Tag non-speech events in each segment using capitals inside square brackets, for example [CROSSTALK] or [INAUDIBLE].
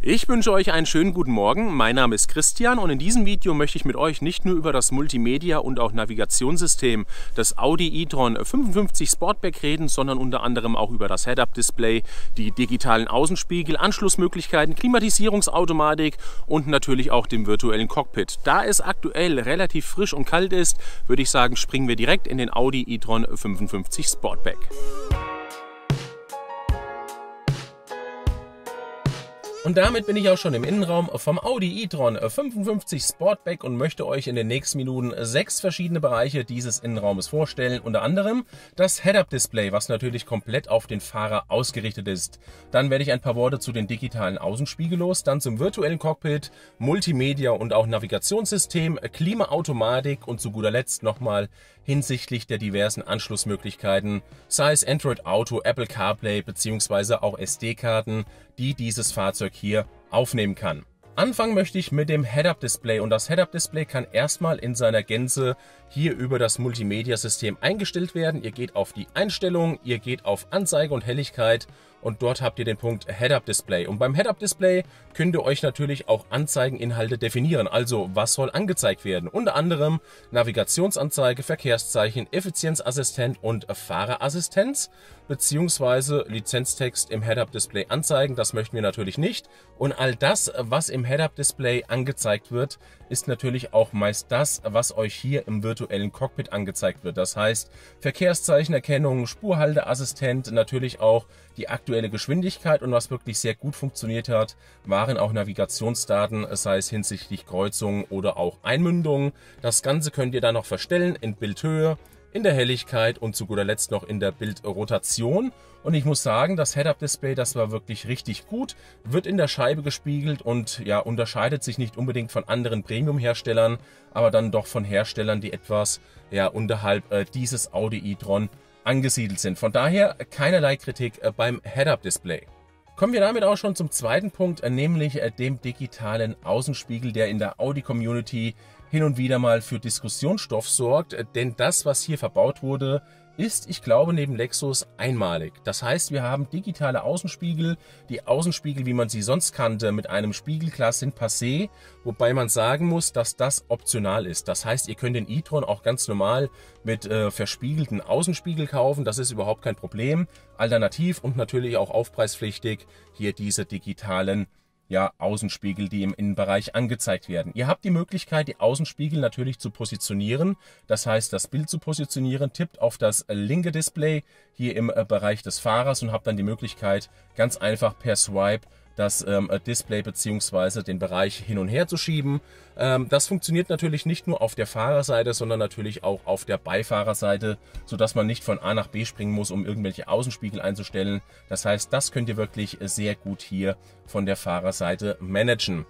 Ich wünsche euch einen schönen guten Morgen. Mein Name ist Christian und in diesem Video möchte ich mit euch nicht nur über das Multimedia- und auch Navigationssystem des Audi e-tron 55 Sportback reden, sondern unter anderem auch über das Head-Up-Display, die digitalen Außenspiegel, Anschlussmöglichkeiten, Klimatisierungsautomatik und natürlich auch dem virtuellen Cockpit. Da es aktuell relativ frisch und kalt ist, würde ich sagen, springen wir direkt in den Audi e-tron 55 Sportback. Und damit bin ich auch schon im Innenraum vom Audi e-tron 55 äh, Sportback und möchte euch in den nächsten Minuten sechs verschiedene Bereiche dieses Innenraumes vorstellen. Unter anderem das Head-Up-Display, was natürlich komplett auf den Fahrer ausgerichtet ist. Dann werde ich ein paar Worte zu den digitalen Außenspiegel los, dann zum virtuellen Cockpit, Multimedia und auch Navigationssystem, Klimaautomatik und zu guter Letzt nochmal hinsichtlich der diversen Anschlussmöglichkeiten, sei es Android Auto, Apple CarPlay bzw. auch SD-Karten, die dieses Fahrzeug hier aufnehmen kann. Anfangen möchte ich mit dem Head-Up-Display und das Head-Up-Display kann erstmal in seiner Gänze hier über das Multimedia-System eingestellt werden. Ihr geht auf die Einstellungen, ihr geht auf Anzeige und Helligkeit und dort habt ihr den Punkt Head-Up-Display. Und beim Head-Up-Display könnt ihr euch natürlich auch Anzeigeninhalte definieren, also was soll angezeigt werden. Unter anderem Navigationsanzeige, Verkehrszeichen, Effizienzassistent und Fahrerassistenz beziehungsweise Lizenztext im Head-Up-Display anzeigen. Das möchten wir natürlich nicht. Und all das, was im Head-Up-Display angezeigt wird, ist natürlich auch meist das, was euch hier im virtuellen virtuellen Cockpit angezeigt wird. Das heißt Verkehrszeichenerkennung, Spurhalteassistent, natürlich auch die aktuelle Geschwindigkeit und was wirklich sehr gut funktioniert hat, waren auch Navigationsdaten, sei es hinsichtlich Kreuzungen oder auch Einmündungen. Das Ganze könnt ihr dann noch verstellen in Bildhöhe, in der Helligkeit und zu guter Letzt noch in der Bildrotation. Und ich muss sagen, das Head-Up-Display, das war wirklich richtig gut, wird in der Scheibe gespiegelt und ja, unterscheidet sich nicht unbedingt von anderen Premium-Herstellern, aber dann doch von Herstellern, die etwas ja, unterhalb äh, dieses Audi e-tron angesiedelt sind. Von daher keinerlei Kritik äh, beim Head-Up-Display. Kommen wir damit auch schon zum zweiten Punkt, äh, nämlich äh, dem digitalen Außenspiegel, der in der Audi-Community hin und wieder mal für Diskussionsstoff sorgt, äh, denn das, was hier verbaut wurde, ist, ich glaube, neben Lexus einmalig. Das heißt, wir haben digitale Außenspiegel, die Außenspiegel, wie man sie sonst kannte, mit einem Spiegelglas sind passé, wobei man sagen muss, dass das optional ist. Das heißt, ihr könnt den e-tron auch ganz normal mit äh, verspiegelten Außenspiegel kaufen, das ist überhaupt kein Problem. Alternativ und natürlich auch aufpreispflichtig hier diese digitalen ja, Außenspiegel, die im Innenbereich angezeigt werden. Ihr habt die Möglichkeit, die Außenspiegel natürlich zu positionieren. Das heißt, das Bild zu positionieren, tippt auf das linke Display hier im äh, Bereich des Fahrers und habt dann die Möglichkeit, ganz einfach per Swipe das ähm, äh, Display beziehungsweise den Bereich hin und her zu schieben. Ähm, das funktioniert natürlich nicht nur auf der Fahrerseite, sondern natürlich auch auf der Beifahrerseite, sodass man nicht von A nach B springen muss, um irgendwelche Außenspiegel einzustellen. Das heißt, das könnt ihr wirklich sehr gut hier von der Fahrerseite managen.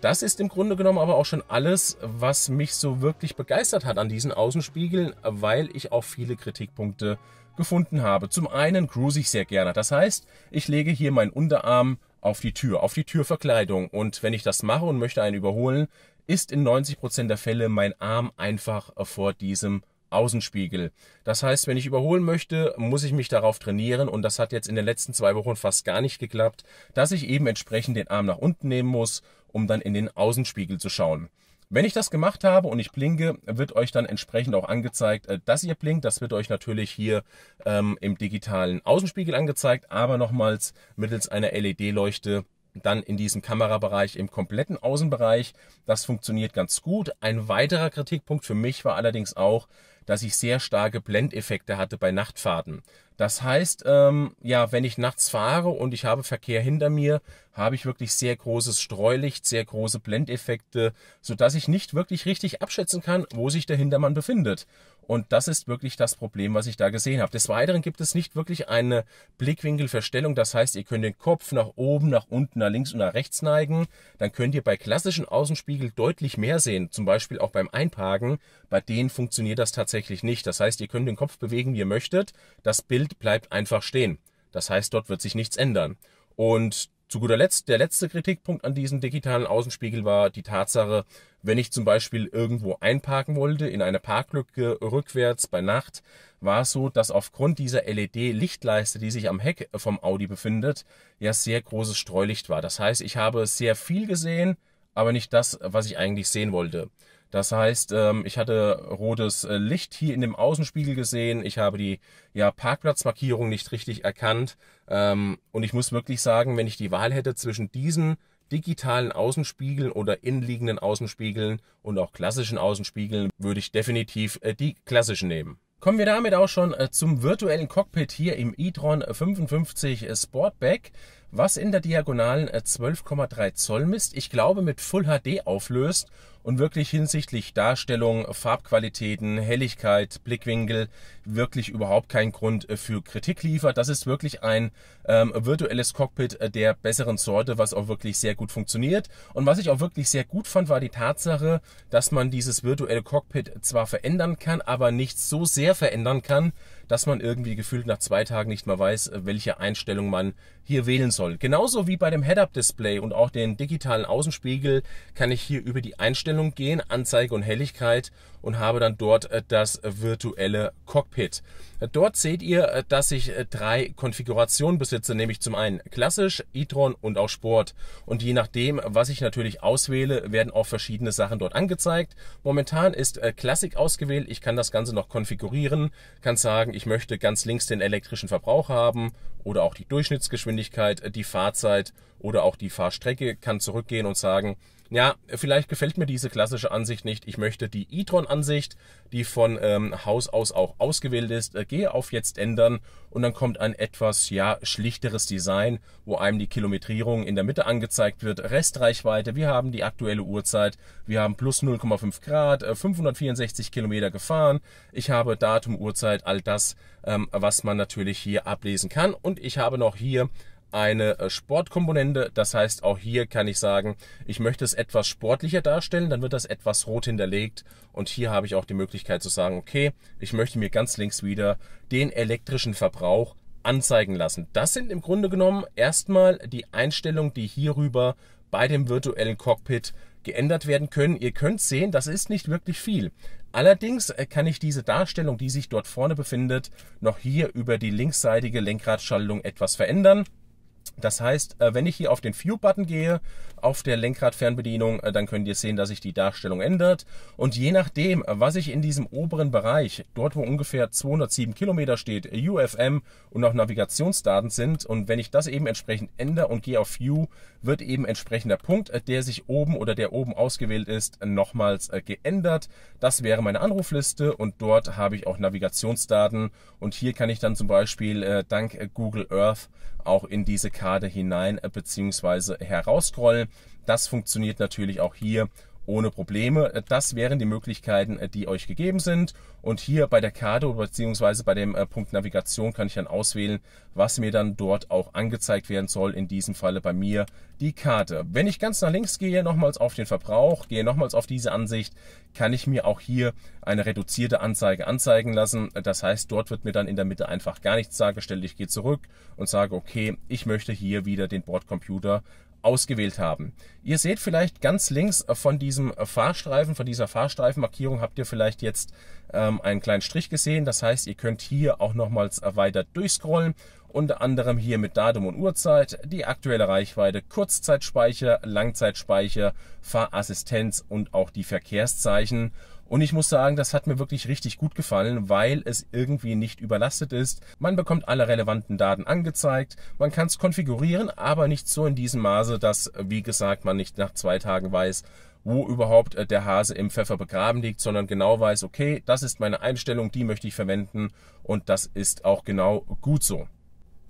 Das ist im Grunde genommen aber auch schon alles, was mich so wirklich begeistert hat an diesen Außenspiegeln, weil ich auch viele Kritikpunkte gefunden habe. Zum einen cruise ich sehr gerne. Das heißt, ich lege hier meinen Unterarm auf die Tür, auf die Türverkleidung. Und wenn ich das mache und möchte einen überholen, ist in 90% Prozent der Fälle mein Arm einfach äh, vor diesem Außenspiegel. Das heißt, wenn ich überholen möchte, muss ich mich darauf trainieren und das hat jetzt in den letzten zwei Wochen fast gar nicht geklappt, dass ich eben entsprechend den Arm nach unten nehmen muss, um dann in den Außenspiegel zu schauen. Wenn ich das gemacht habe und ich blinke, wird euch dann entsprechend auch angezeigt, äh, dass ihr blinkt. Das wird euch natürlich hier ähm, im digitalen Außenspiegel angezeigt, aber nochmals mittels einer LED-Leuchte dann in diesem Kamerabereich im kompletten Außenbereich. Das funktioniert ganz gut. Ein weiterer Kritikpunkt für mich war allerdings auch, dass ich sehr starke Blendeffekte hatte bei Nachtfahrten. Das heißt, ähm, ja, wenn ich nachts fahre und ich habe Verkehr hinter mir, habe ich wirklich sehr großes Streulicht, sehr große Blendeffekte, sodass ich nicht wirklich richtig abschätzen kann, wo sich der Hintermann befindet. Und das ist wirklich das Problem, was ich da gesehen habe. Des Weiteren gibt es nicht wirklich eine Blickwinkelverstellung. Das heißt, ihr könnt den Kopf nach oben, nach unten, nach links und nach rechts neigen. Dann könnt ihr bei klassischen Außenspiegel deutlich mehr sehen. Zum Beispiel auch beim Einparken. Bei denen funktioniert das tatsächlich nicht. Das heißt, ihr könnt den Kopf bewegen, wie ihr möchtet. Das Bild bleibt einfach stehen. Das heißt, dort wird sich nichts ändern. Und zu guter Letzt, der letzte Kritikpunkt an diesem digitalen Außenspiegel war die Tatsache, wenn ich zum Beispiel irgendwo einparken wollte, in eine Parklücke rückwärts bei Nacht, war es so, dass aufgrund dieser LED-Lichtleiste, die sich am Heck vom Audi befindet, ja sehr großes Streulicht war. Das heißt, ich habe sehr viel gesehen, aber nicht das, was ich eigentlich sehen wollte. Das heißt, ähm, ich hatte rotes äh, Licht hier in dem Außenspiegel gesehen. Ich habe die ja, Parkplatzmarkierung nicht richtig erkannt. Ähm, und ich muss wirklich sagen, wenn ich die Wahl hätte zwischen diesen digitalen Außenspiegeln oder innenliegenden Außenspiegeln und auch klassischen Außenspiegeln, würde ich definitiv äh, die klassischen nehmen. Kommen wir damit auch schon äh, zum virtuellen Cockpit hier im e-tron 55 Sportback was in der Diagonalen 12,3 Zoll misst. Ich glaube, mit Full HD auflöst und wirklich hinsichtlich Darstellung, Farbqualitäten, Helligkeit, Blickwinkel wirklich überhaupt keinen Grund äh, für Kritik liefert. Das ist wirklich ein ähm, virtuelles Cockpit äh, der besseren Sorte, was auch wirklich sehr gut funktioniert. Und was ich auch wirklich sehr gut fand, war die Tatsache, dass man dieses virtuelle Cockpit zwar verändern kann, aber nicht so sehr verändern kann, dass man irgendwie gefühlt nach zwei Tagen nicht mehr weiß, äh, welche Einstellung man hier wählen soll. Genauso wie bei dem Head-Up-Display und auch den digitalen Außenspiegel kann ich hier über die Einstellung gehen, Anzeige und Helligkeit und habe dann dort äh, das virtuelle Cockpit. Äh, dort seht ihr, äh, dass ich drei Konfigurationen besitze, nämlich zum einen klassisch, e-tron und auch Sport. Und je nachdem, was ich natürlich auswähle, werden auch verschiedene Sachen dort angezeigt. Momentan ist Klassik ausgewählt. Ich kann das Ganze noch konfigurieren, kann sagen, ich möchte ganz links den elektrischen Verbrauch haben oder auch die Durchschnittsgeschwindigkeit Geschwindigkeit, äh, die Fahrzeit oder auch die Fahrstrecke kann zurückgehen und sagen, ja, vielleicht gefällt mir diese klassische Ansicht nicht. Ich möchte die e-tron-Ansicht, die von ähm, Haus aus auch ausgewählt ist, äh, gehe auf jetzt ändern und dann kommt ein etwas ja schlichteres Design, wo einem die Kilometrierung in der Mitte angezeigt wird, Restreichweite. Wir haben die aktuelle Uhrzeit, wir haben plus 0,5 Grad, äh, 564 Kilometer gefahren. Ich habe Datum, Uhrzeit, all das, ähm, was man natürlich hier ablesen kann und ich habe noch hier eine äh, Sportkomponente. Das heißt, auch hier kann ich sagen, ich möchte es etwas sportlicher darstellen, dann wird das etwas rot hinterlegt. Und hier habe ich auch die Möglichkeit zu sagen, okay, ich möchte mir ganz links wieder den elektrischen Verbrauch anzeigen lassen. Das sind im Grunde genommen erstmal die Einstellungen, die hierüber bei dem virtuellen Cockpit geändert werden können. Ihr könnt sehen, das ist nicht wirklich viel. Allerdings äh, kann ich diese Darstellung, die sich dort vorne befindet, noch hier über die linksseitige Lenkradschaltung etwas verändern. Das heißt, äh, wenn ich hier auf den View-Button gehe, auf der Lenkradfernbedienung, äh, dann könnt ihr sehen, dass sich die Darstellung ändert. Und je nachdem, äh, was ich in diesem oberen Bereich, dort wo ungefähr 207 Kilometer steht, UFM und auch Navigationsdaten sind, und wenn ich das eben entsprechend ändere und gehe auf View, wird eben entsprechender Punkt, der sich oben oder der oben ausgewählt ist, nochmals geändert. Das wäre meine Anrufliste und dort habe ich auch Navigationsdaten. Und hier kann ich dann zum Beispiel dank Google Earth auch in diese Karte hinein äh, bzw. herauscrollen. Das funktioniert natürlich auch hier ohne Probleme. Äh, das wären die Möglichkeiten, äh, die euch gegeben sind. Und hier bei der Karte bzw. bei dem äh, Punkt Navigation kann ich dann auswählen, was mir dann dort auch angezeigt werden soll. In diesem Falle bei mir die Karte. Wenn ich ganz nach links gehe, nochmals auf den Verbrauch, gehe nochmals auf diese Ansicht, kann ich mir auch hier eine reduzierte Anzeige anzeigen lassen. Das heißt, dort wird mir dann in der Mitte einfach gar nichts dargestellt. Ich gehe zurück und sage, okay, ich möchte hier wieder den Bordcomputer ausgewählt haben. Ihr seht vielleicht ganz links äh, von diesem äh, Fahrstreifen, von dieser Fahrstreifenmarkierung habt ihr vielleicht jetzt ähm, einen kleinen Strich gesehen. Das heißt, ihr könnt hier auch nochmals äh, weiter durchscrollen. Unter anderem hier mit Datum und Uhrzeit, die aktuelle Reichweite, Kurzzeitspeicher, Langzeitspeicher, Fahrassistenz und auch die Verkehrszeichen. Und ich muss sagen, das hat mir wirklich richtig gut gefallen, weil es irgendwie nicht überlastet ist. Man bekommt alle relevanten Daten angezeigt, man kann es konfigurieren, aber nicht so in diesem Maße, dass, wie gesagt, man nicht nach zwei Tagen weiß, wo überhaupt äh, der Hase im Pfeffer begraben liegt, sondern genau weiß, okay, das ist meine Einstellung, die möchte ich verwenden und das ist auch genau gut so.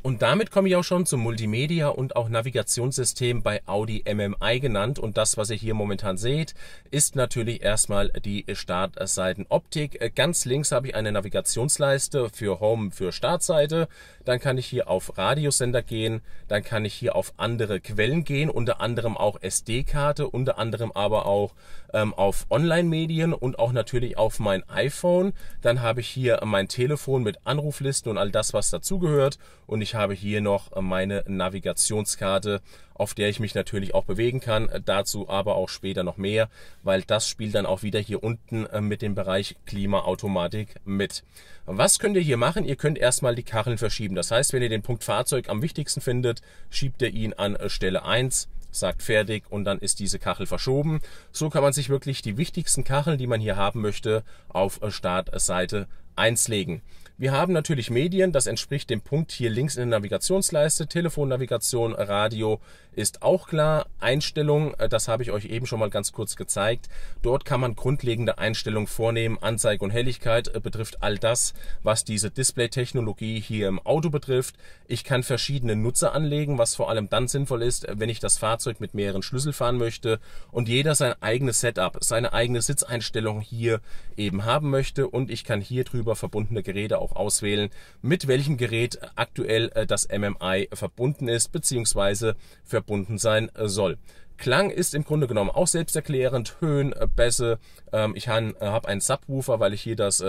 Und damit komme ich auch schon zum Multimedia und auch Navigationssystem bei Audi MMI genannt. Und das, was ihr hier momentan seht, ist natürlich erstmal die Startseitenoptik. Äh, ganz links habe ich eine Navigationsleiste für Home, für Startseite. Dann kann ich hier auf Radiosender gehen. Dann kann ich hier auf andere Quellen gehen, unter anderem auch SD-Karte, unter anderem aber auch ähm, auf Online-Medien und auch natürlich auf mein iPhone. Dann habe ich hier mein Telefon mit Anruflisten und all das, was dazugehört. Und ich habe hier noch äh, meine Navigationskarte, auf der ich mich natürlich auch bewegen kann. Äh, dazu aber auch später noch mehr, weil das spielt dann auch wieder hier unten äh, mit dem Bereich Klimaautomatik mit. Was könnt ihr hier machen? Ihr könnt erstmal die Kacheln verschieben. Das heißt, wenn ihr den Punkt Fahrzeug am wichtigsten findet, schiebt ihr ihn an Stelle 1 sagt fertig und dann ist diese Kachel verschoben. So kann man sich wirklich die wichtigsten Kacheln, die man hier haben möchte, auf Startseite 1 legen. Wir haben natürlich Medien, das entspricht dem Punkt hier links in der Navigationsleiste. Telefonnavigation, Radio ist auch klar. Einstellungen, äh, das habe ich euch eben schon mal ganz kurz gezeigt. Dort kann man grundlegende Einstellungen vornehmen. Anzeige und Helligkeit äh, betrifft all das, was diese Display-Technologie hier im Auto betrifft. Ich kann verschiedene Nutzer anlegen, was vor allem dann sinnvoll ist, äh, wenn ich das Fahrzeug mit mehreren Schlüssel fahren möchte und jeder sein eigenes Setup, seine eigene Sitzeinstellung hier eben haben möchte. Und ich kann hier drüber verbundene Geräte auch auch auswählen, mit welchem Gerät aktuell äh, das MMI verbunden ist bzw. verbunden sein äh, soll. Klang ist im Grunde genommen auch selbsterklärend, Höhen, äh, Bässe. Ähm, ich habe einen Subwoofer, weil ich hier das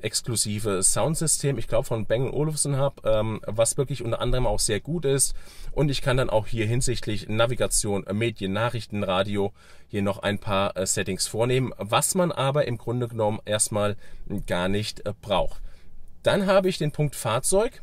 exklusive Soundsystem, ich glaube von Bang Olufsen habe, ähm, was wirklich unter anderem auch sehr gut ist. Und ich kann dann auch hier hinsichtlich Navigation, Medien, Nachrichten, Radio hier noch ein paar Settings vornehmen, was man aber im Grunde genommen erstmal hm, gar nicht braucht. Dann habe ich den Punkt Fahrzeug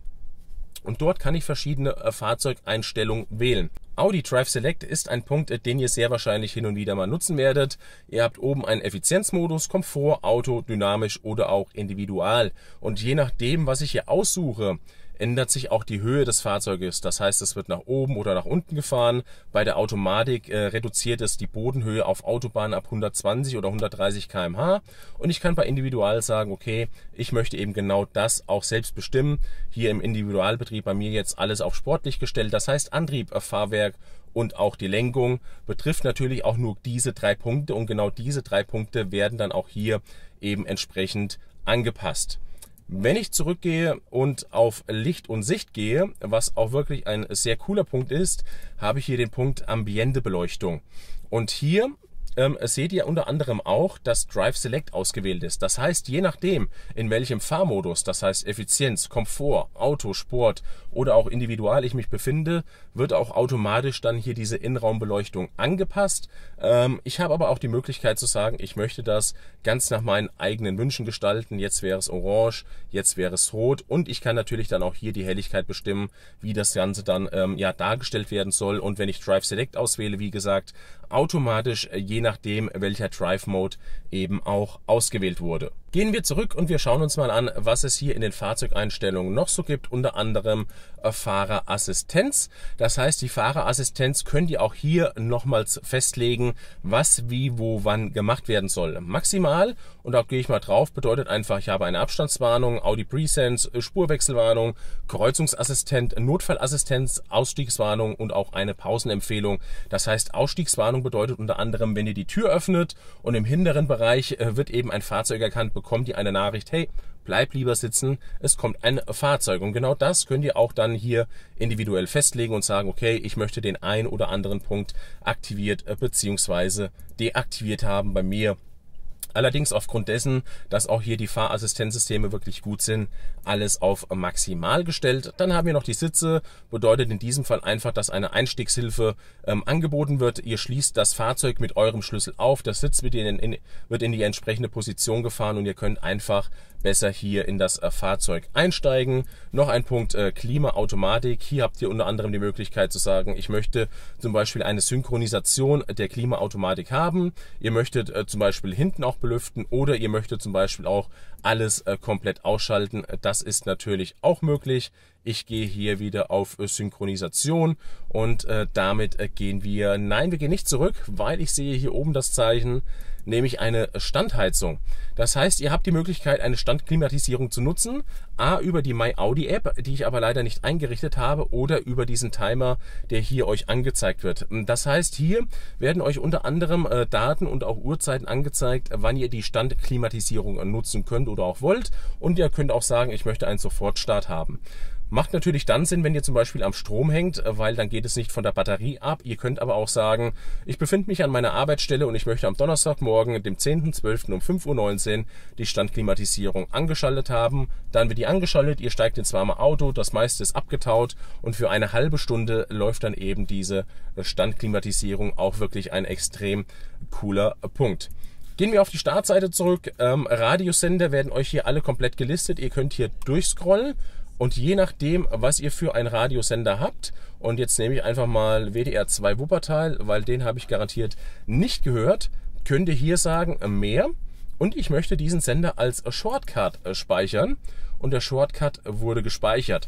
und dort kann ich verschiedene äh, Fahrzeugeinstellungen wählen. Audi Drive Select ist ein Punkt, äh, den ihr sehr wahrscheinlich hin und wieder mal nutzen werdet. Ihr habt oben einen Effizienzmodus, Komfort, Auto, dynamisch oder auch individual. Und je nachdem, was ich hier aussuche, ändert sich auch die Höhe des Fahrzeuges. Das heißt, es wird nach oben oder nach unten gefahren. Bei der Automatik äh, reduziert es die Bodenhöhe auf Autobahn ab 120 oder 130 km/h. Und ich kann bei Individual sagen, okay, ich möchte eben genau das auch selbst bestimmen. Hier im Individualbetrieb bei mir jetzt alles auf sportlich gestellt. Das heißt, Antrieb, äh, Fahrwerk und auch die Lenkung betrifft natürlich auch nur diese drei Punkte. Und genau diese drei Punkte werden dann auch hier eben entsprechend angepasst. Wenn ich zurückgehe und auf Licht und Sicht gehe, was auch wirklich ein sehr cooler Punkt ist, habe ich hier den Punkt Ambientebeleuchtung. Und hier ähm, seht ihr unter anderem auch, dass Drive Select ausgewählt ist. Das heißt, je nachdem, in welchem Fahrmodus, das heißt Effizienz, Komfort, Auto, Sport oder auch individual ich mich befinde, wird auch automatisch dann hier diese Innenraumbeleuchtung angepasst. Ähm, ich habe aber auch die Möglichkeit zu sagen, ich möchte das ganz nach meinen eigenen Wünschen gestalten. Jetzt wäre es orange, jetzt wäre es rot und ich kann natürlich dann auch hier die Helligkeit bestimmen, wie das Ganze dann ähm, ja dargestellt werden soll. Und wenn ich Drive Select auswähle, wie gesagt, automatisch äh, je nachdem welcher Drive Mode eben auch ausgewählt wurde. Gehen wir zurück und wir schauen uns mal an, was es hier in den Fahrzeugeinstellungen noch so gibt. Unter anderem äh, Fahrerassistenz. Das heißt, die Fahrerassistenz könnt ihr auch hier nochmals festlegen, was, wie, wo, wann gemacht werden soll. Maximal, und da gehe ich mal drauf, bedeutet einfach, ich habe eine Abstandswarnung, Audi Presense, Spurwechselwarnung, Kreuzungsassistent, Notfallassistenz, Ausstiegswarnung und auch eine Pausenempfehlung. Das heißt, Ausstiegswarnung bedeutet unter anderem, wenn ihr die Tür öffnet und im hinteren Bereich äh, wird eben ein Fahrzeug erkannt, bekommt ihr eine Nachricht, hey, bleib lieber sitzen, es kommt ein Fahrzeug. Und genau das könnt ihr auch dann hier individuell festlegen und sagen, okay, ich möchte den einen oder anderen Punkt aktiviert äh, bzw. deaktiviert haben bei mir Allerdings aufgrund dessen, dass auch hier die Fahrassistenzsysteme wirklich gut sind, alles auf maximal gestellt. Dann haben wir noch die Sitze, bedeutet in diesem Fall einfach, dass eine Einstiegshilfe ähm, angeboten wird. Ihr schließt das Fahrzeug mit eurem Schlüssel auf, das Sitz wird in, in, wird in die entsprechende Position gefahren und ihr könnt einfach besser hier in das äh, Fahrzeug einsteigen. Noch ein Punkt äh, Klimaautomatik. Hier habt ihr unter anderem die Möglichkeit zu sagen, ich möchte zum Beispiel eine Synchronisation der Klimaautomatik haben. Ihr möchtet äh, zum Beispiel hinten auch belüften oder ihr möchtet zum Beispiel auch alles äh, komplett ausschalten. Äh, das ist natürlich auch möglich. Ich gehe hier wieder auf äh, Synchronisation und damit gehen wir, nein, wir gehen nicht zurück, weil ich sehe hier oben das Zeichen, nämlich eine Standheizung. Das heißt, ihr habt die Möglichkeit, eine Standklimatisierung zu nutzen, a über die MyAudi App, die ich aber leider nicht eingerichtet habe, oder über diesen Timer, der hier euch angezeigt wird. Ähm, das heißt, hier werden euch unter anderem äh, Daten und auch Uhrzeiten angezeigt, wann ihr die Standklimatisierung äh, nutzen könnt oder auch wollt. Und ihr könnt auch sagen, ich möchte einen Sofortstart haben. Macht natürlich dann Sinn, wenn ihr zum Beispiel am Strom hängt, äh, weil dann geht es nicht von der Batterie ab. Ihr könnt aber auch sagen, ich befinde mich an meiner Arbeitsstelle und ich möchte am Donnerstagmorgen, dem 10.12. um 5.19 Uhr die Standklimatisierung angeschaltet haben. Dann wird die angeschaltet, ihr steigt ins warme Auto, das meiste ist abgetaut und für eine halbe Stunde läuft dann eben diese äh, Standklimatisierung auch wirklich ein extrem cooler äh, Punkt. Gehen wir auf die Startseite zurück. Ähm, Radiosender werden euch hier alle komplett gelistet. Ihr könnt hier durchscrollen und je nachdem, was ihr für einen Radiosender habt, und jetzt nehme ich einfach mal WDR 2 Wuppertal, weil den habe ich garantiert nicht gehört, könnt ihr hier sagen äh, mehr. Und ich möchte diesen Sender als Shortcut äh, speichern. Und der Shortcut wurde gespeichert.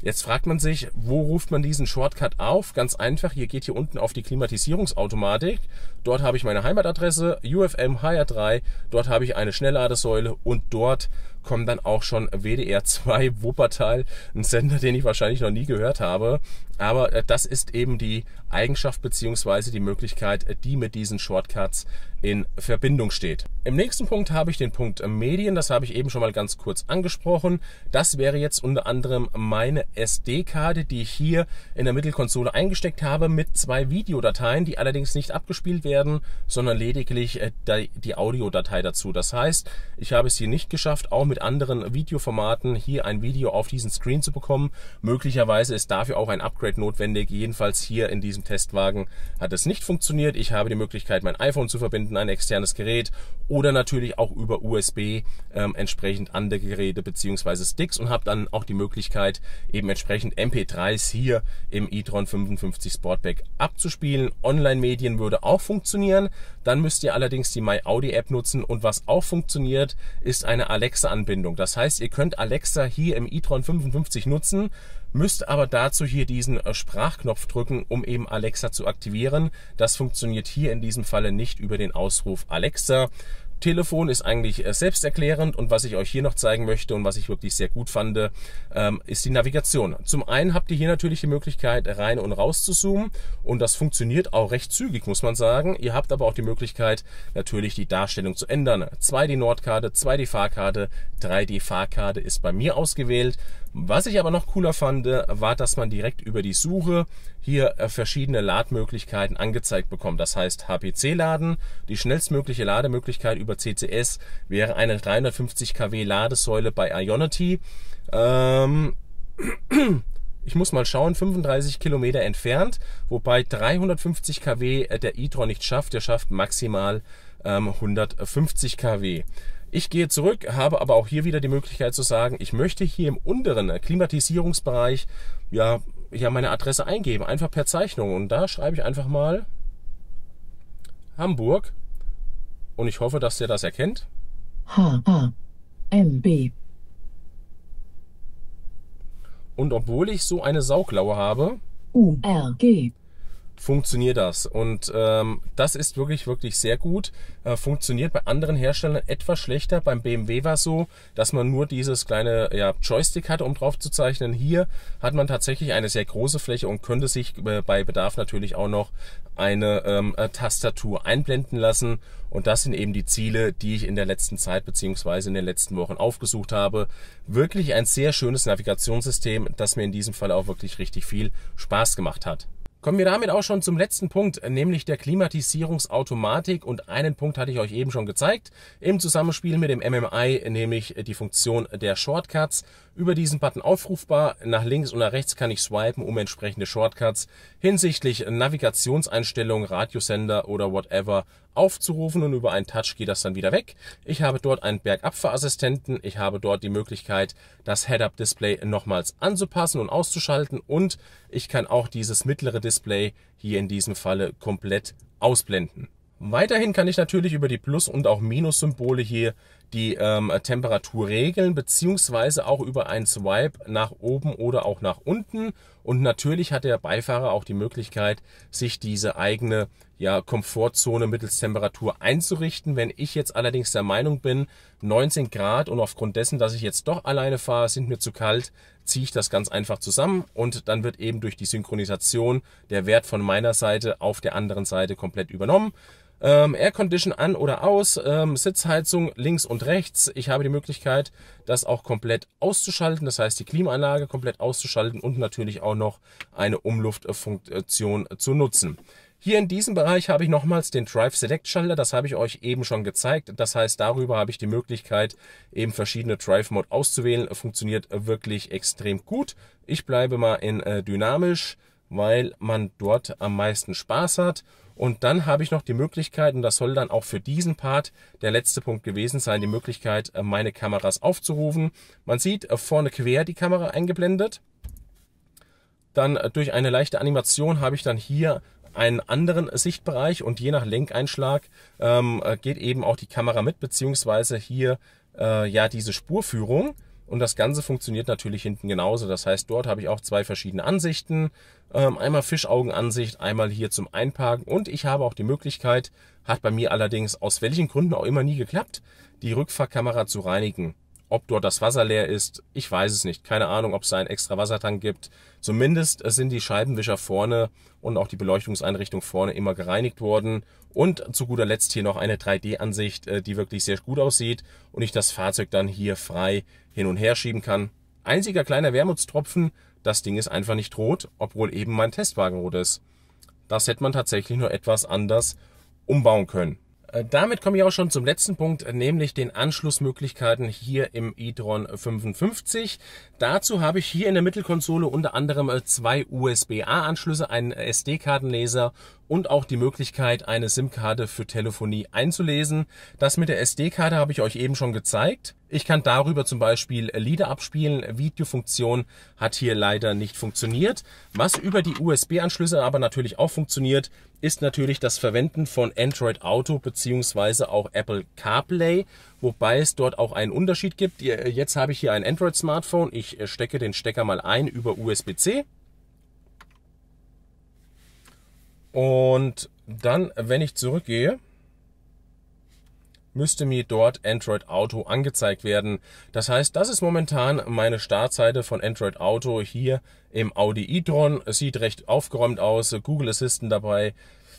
Jetzt fragt man sich, wo ruft man diesen Shortcut auf? Ganz einfach, ihr geht hier unten auf die Klimatisierungsautomatik. Dort habe ich meine Heimatadresse, UFM HR3, dort habe ich eine Schnellladesäule und dort kommen dann auch schon WDR 2 Wuppertal, ein Sender, den ich wahrscheinlich noch nie gehört habe. Aber äh, das ist eben die Eigenschaft bzw. die Möglichkeit, äh, die mit diesen Shortcuts in Verbindung steht. Im nächsten Punkt habe ich den Punkt äh, Medien, das habe ich eben schon mal ganz kurz angesprochen. Das wäre jetzt unter anderem meine SD-Karte, die ich hier in der Mittelkonsole eingesteckt habe mit zwei Videodateien, die allerdings nicht abgespielt werden, sondern lediglich die Audiodatei dazu. Das heißt, ich habe es hier nicht geschafft, auch mit mit anderen Videoformaten hier ein Video auf diesen Screen zu bekommen. Möglicherweise ist dafür auch ein Upgrade notwendig. Jedenfalls hier in diesem Testwagen hat es nicht funktioniert. Ich habe die Möglichkeit, mein iPhone zu verbinden, ein externes Gerät oder natürlich auch über USB ähm, entsprechend andere Geräte bzw. Sticks und habe dann auch die Möglichkeit, eben entsprechend MP3s hier im e-tron 55 Sportback abzuspielen. Online-Medien würde auch funktionieren. Dann müsst ihr allerdings die myaudi App nutzen und was auch funktioniert, ist eine Alexa an anbindung Das heißt, ihr könnt Alexa hier im e-tron 55 nutzen, müsst aber dazu hier diesen äh, Sprachknopf drücken, um eben Alexa zu aktivieren. Das funktioniert hier in diesem Falle nicht über den Ausruf Alexa. Telefon ist eigentlich äh, selbsterklärend und was ich euch hier noch zeigen möchte und was ich wirklich sehr gut fand, ähm, ist die Navigation. Zum einen habt ihr hier natürlich die Möglichkeit, rein und raus zu zoomen und das funktioniert auch recht zügig, muss man sagen. Ihr habt aber auch die Möglichkeit, natürlich die Darstellung zu ändern. 2D Nordkarte, 2D Fahrkarte, 3D Fahrkarte ist bei mir ausgewählt. Was ich aber noch cooler fand, war, dass man direkt über die Suche hier äh, verschiedene Ladmöglichkeiten angezeigt bekommt. Das heißt HPC-Laden, die schnellstmögliche Lademöglichkeit über CCS wäre eine 350 kW Ladesäule bei Ionity. Ähm [CLEARS THROAT] ich muss mal schauen, 35 Kilometer entfernt, wobei 350 kW äh, der e-tron nicht schafft, der schafft maximal 150 ähm, kW. Ich gehe zurück, habe aber auch hier wieder die Möglichkeit zu sagen, ich möchte hier im unteren Klimatisierungsbereich ja, ja meine Adresse eingeben, einfach per Zeichnung. Und da schreibe ich einfach mal Hamburg. Und ich hoffe, dass der das erkennt. H A M B. Und obwohl ich so eine Sauglaue habe, U R G funktioniert das. Und ähm, das ist wirklich, wirklich sehr gut. Äh, funktioniert bei anderen Herstellern etwas schlechter. Beim BMW war es so, dass man nur dieses kleine ja, Joystick hatte, um drauf zu zeichnen. Hier hat man tatsächlich eine sehr große Fläche und könnte sich äh, bei Bedarf natürlich auch noch eine ähm, äh, Tastatur einblenden lassen. Und das sind eben die Ziele, die ich in der letzten Zeit beziehungsweise in den letzten Wochen aufgesucht habe. Wirklich ein sehr schönes Navigationssystem, das mir in diesem Fall auch wirklich richtig viel Spaß gemacht hat. Kommen wir damit auch schon zum letzten Punkt, nämlich der Klimatisierungsautomatik. Und einen Punkt hatte ich euch eben schon gezeigt, im Zusammenspiel mit dem MMI, nämlich die Funktion der Shortcuts über diesen Button aufrufbar. Nach links und nach rechts kann ich swipen, um entsprechende Shortcuts hinsichtlich Navigationseinstellungen, Radiosender oder whatever aufzurufen und über einen Touch geht das dann wieder weg. Ich habe dort einen Bergabfahrassistenten. Ich habe dort die Möglichkeit, das Head-Up-Display nochmals anzupassen und auszuschalten und ich kann auch dieses mittlere Display hier in diesem Falle komplett ausblenden. Weiterhin kann ich natürlich über die Plus- und auch Minus-Symbole hier die ähm, Temperatur regeln, beziehungsweise auch über einen Swipe nach oben oder auch nach unten. Und natürlich hat der Beifahrer auch die Möglichkeit, sich diese eigene ja, Komfortzone mittels Temperatur einzurichten. Wenn ich jetzt allerdings der Meinung bin, 19 Grad und aufgrund dessen, dass ich jetzt doch alleine fahre, sind mir zu kalt, ziehe ich das ganz einfach zusammen und dann wird eben durch die Synchronisation der Wert von meiner Seite auf der anderen Seite komplett übernommen. Ähm, Air Condition an oder aus, ähm, Sitzheizung links und rechts. Ich habe die Möglichkeit, das auch komplett auszuschalten, das heißt die Klimaanlage komplett auszuschalten und natürlich auch noch eine Umluftfunktion äh, zu nutzen. Hier in diesem Bereich habe ich nochmals den Drive Select Schalter, das habe ich euch eben schon gezeigt. Das heißt, darüber habe ich die Möglichkeit, eben verschiedene Drive Mode auszuwählen. Funktioniert wirklich extrem gut. Ich bleibe mal in äh, dynamisch, weil man dort am meisten Spaß hat. Und dann habe ich noch die Möglichkeit, und das soll dann auch für diesen Part der letzte Punkt gewesen sein, die Möglichkeit, äh, meine Kameras aufzurufen. Man sieht äh, vorne quer die Kamera eingeblendet. Dann äh, durch eine leichte Animation habe ich dann hier einen anderen Sichtbereich und je nach Lenkeinschlag ähm, geht eben auch die Kamera mit, beziehungsweise hier äh, ja diese Spurführung. Und das Ganze funktioniert natürlich hinten genauso. Das heißt, dort habe ich auch zwei verschiedene Ansichten. Ähm, einmal Fischaugenansicht, einmal hier zum Einparken. Und ich habe auch die Möglichkeit, hat bei mir allerdings aus welchen Gründen auch immer nie geklappt, die Rückfahrkamera zu reinigen. Ob dort das Wasser leer ist, ich weiß es nicht. Keine Ahnung, ob es da einen extra Wassertank gibt. Zumindest äh, sind die Scheibenwischer vorne und auch die Beleuchtungseinrichtung vorne immer gereinigt worden. Und zu guter Letzt hier noch eine 3D-Ansicht, äh, die wirklich sehr gut aussieht und ich das Fahrzeug dann hier frei hin und her schieben kann. Einziger kleiner Wermutstropfen, das Ding ist einfach nicht rot, obwohl eben mein Testwagen rot ist. Das hätte man tatsächlich nur etwas anders umbauen können. Äh, damit komme ich auch schon zum letzten Punkt, äh, nämlich den Anschlussmöglichkeiten hier im e-tron 55. Dazu habe ich hier in der Mittelkonsole unter anderem äh, zwei USB-A-Anschlüsse, einen SD-Kartenleser und auch die Möglichkeit, eine SIM-Karte für Telefonie einzulesen. Das mit der SD-Karte habe ich euch eben schon gezeigt. Ich kann darüber zum Beispiel Lieder abspielen. Videofunktion hat hier leider nicht funktioniert. Was über die USB-Anschlüsse aber natürlich auch funktioniert, ist natürlich das Verwenden von Android Auto beziehungsweise auch Apple CarPlay, wobei es dort auch einen Unterschied gibt. Jetzt habe ich hier ein Android-Smartphone. Ich äh, stecke den Stecker mal ein über USB-C Und dann, wenn ich zurückgehe, müsste mir dort Android Auto angezeigt werden. Das heißt, das ist momentan meine Startseite von Android Auto hier im Audi e-tron. Es sieht recht aufgeräumt aus, Google Assistant dabei.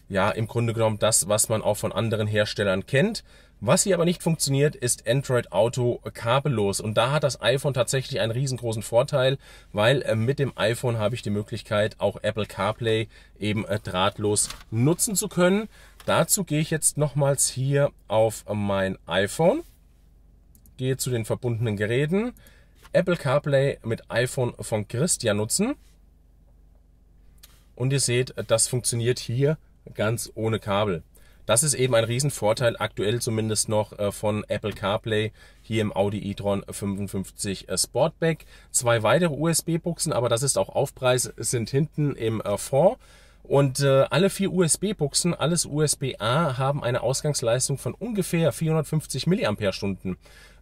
Ja, im Grunde genommen das, was man auch von anderen Herstellern kennt. Was hier aber nicht funktioniert, ist Android Auto kabellos. Und da hat das iPhone tatsächlich einen riesengroßen Vorteil, weil äh, mit dem iPhone habe ich die Möglichkeit, auch Apple CarPlay eben äh, drahtlos nutzen zu können. Dazu gehe ich jetzt nochmals hier auf mein iPhone, gehe zu den verbundenen Geräten, Apple CarPlay mit iPhone von Christian nutzen. Und ihr seht, äh, das funktioniert hier ganz ohne Kabel. Das ist eben ein Riesenvorteil, aktuell zumindest noch äh, von Apple CarPlay hier im Audi e-tron 55 äh, Sportback. Zwei weitere USB-Buchsen, aber das ist auch Aufpreis, sind hinten im äh, Fond. Und alle vier USB-Buchsen, alles USB-A, haben eine Ausgangsleistung von ungefähr 450 mAh.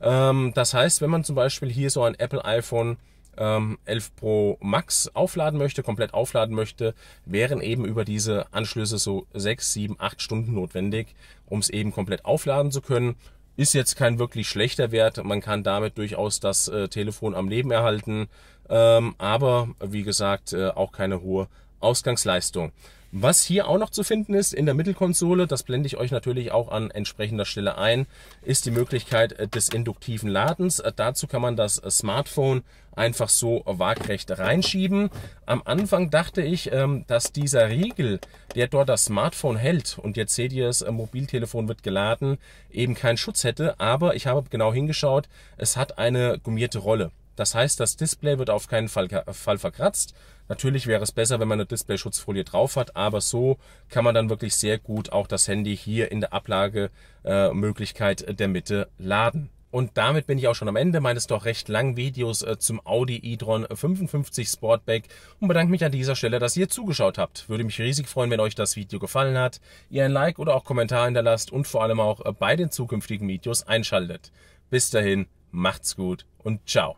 Ähm, das heißt, wenn man zum Beispiel hier so ein Apple iPhone ähm, 11 Pro Max aufladen möchte, komplett aufladen möchte, wären eben über diese Anschlüsse so 6, 7, 8 Stunden notwendig, um es eben komplett aufladen zu können. Ist jetzt kein wirklich schlechter Wert. Man kann damit durchaus das äh, Telefon am Leben erhalten. Ähm, aber wie gesagt, äh, auch keine hohe Ausgangsleistung. Was hier auch noch zu finden ist in der Mittelkonsole, das blende ich euch natürlich auch an entsprechender Stelle ein, ist die Möglichkeit äh, des induktiven Ladens. Äh, dazu kann man das äh, Smartphone einfach so waagrecht reinschieben. Am Anfang dachte ich, ähm, dass dieser Riegel, der dort das Smartphone hält, und jetzt seht ihr es, Mobiltelefon wird geladen, eben keinen Schutz hätte, aber ich habe genau hingeschaut, es hat eine gummierte Rolle. Das heißt, das Display wird auf keinen Fall, Fall verkratzt. Natürlich wäre es besser, wenn man eine Displayschutzfolie drauf hat, aber so kann man dann wirklich sehr gut auch das Handy hier in der Ablagemöglichkeit äh, der Mitte laden. Und damit bin ich auch schon am Ende meines doch recht langen Videos äh, zum Audi e-tron 55 Sportback und bedanke mich an dieser Stelle, dass ihr zugeschaut habt. Würde mich riesig freuen, wenn euch das Video gefallen hat, ihr ein Like oder auch Kommentar hinterlasst und vor allem auch äh, bei den zukünftigen Videos einschaltet. Bis dahin, macht's gut und ciao.